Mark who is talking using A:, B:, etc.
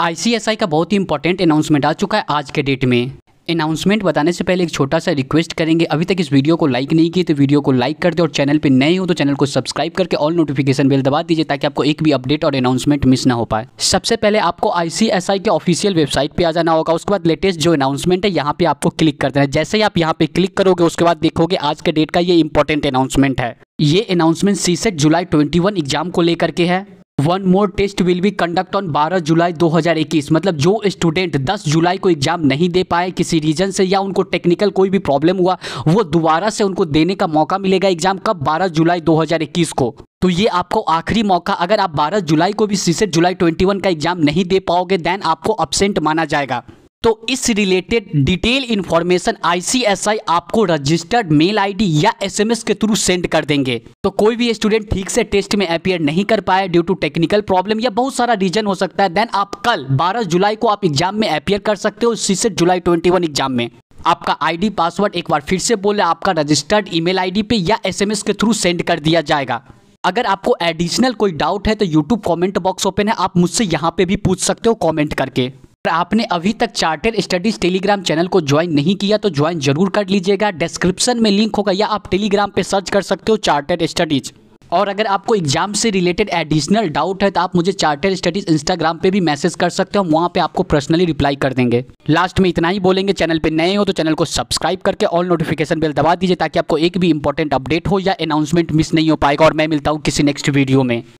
A: ICSI का बहुत ही important announcement आ चुका है आज के डेट में अनाउंसमेंट बताने से पहले एक छोटा सा रिक्वेस्ट करेंगे अभी तक इस वीडियो को लाइक नहीं किए तो वीडियो को लाइक कर दे और चैनल पर नए हो तो चैनल को सब्सक्राइब करके ऑल नोटिफिकेशन बेल दबा दीजिए ताकि आपको एक भी अपडेट और अनाउंसमेंट मिस ना हो पाए सबसे पहले आपको आईसीएसआई के ऑफिशियल वेबसाइट पर आ जाना होगा उसके बाद लेटेस्ट जो अनाउंसमेंट है यहाँ पे आपको क्लिक कर देना जैसे ही आप यहाँ पे क्लिक करोगे उसके बाद देखोगे आज के डेट का ये इंपॉर्टेंट अनाउंसमेंट है ये announcement CSEET July twenty exam को लेकर के है one more test will be conduct on 12 July 2021 मतलब जो स्टूडेंट 10 जुलाई को एग्जाम नहीं दे पाए किसी रीजन से या उनको टेक्निकल कोई भी प्रॉब्लम हुआ वो दोबारा से उनको देने का मौका मिलेगा एग्जाम कब 12 जुलाई 2021 को तो ये आपको आखिरी मौका अगर आप 12 जुलाई को भी सीसेट जुलाई 21 का एग्जाम नहीं दे पाओगे देन आपको अपसेंट माना जाएगा तो इस रिलेटेड डिटेल इन्फॉर्मेशन आईसीएसआई आपको रजिस्टर्ड मेल आईडी या एसएमएस के थ्रू सेंड कर देंगे तो कोई भी स्टूडेंट ठीक से टेस्ट में अपियर नहीं कर पाया ड्यू टू टेक्निकल प्रॉब्लम या बहुत सारा रीजन हो सकता है देन आप कल 12 जुलाई को आप एग्जाम में अपियर कर सकते हो सी जुलाई ट्वेंटी एग्जाम में आपका आईडी पासवर्ड एक बार फिर से बोले आपका रजिस्टर्ड ईमेल आईडी पे या एसएमएस के थ्रू सेंड कर दिया जाएगा अगर आपको एडिशनल कोई डाउट है तो यूट्यूब कमेंट बॉक्स ओपन है आप मुझसे यहाँ पे भी पूछ सकते हो कमेंट करके अगर आपने अभी तक चार्टेड स्टडीज टेलीग्राम चैनल को ज्वाइन नहीं किया तो ज्वाइन जरूर कर लीजिएगा डिस्क्रिप्शन में लिंक होगा या आप टेलीग्राम पे सर्च कर सकते हो चार्टेड स्टडीज और अगर आपको एग्जाम से रिलेटेड एडिशनल डाउट है तो आप मुझे चार्टेड स्टडीज इंस्टाग्राम पे भी मैसेज कर सकते हो वहाँ पे आपको पर्सनली रिप्लाई कर देंगे लास्ट में इतना ही बोलेंगे चैनल पे नए हो तो चैनल को सब्सक्राइब करके ऑल नोटिफिकेशन बेल दबा दीजिए ताकि आपको एक भी इंपॉर्टेंट अपडेट हो या अनाउंसमेंट मिस नहीं हो पाएगा और मैं मिलता हूँ किसी नेक्स्ट वीडियो में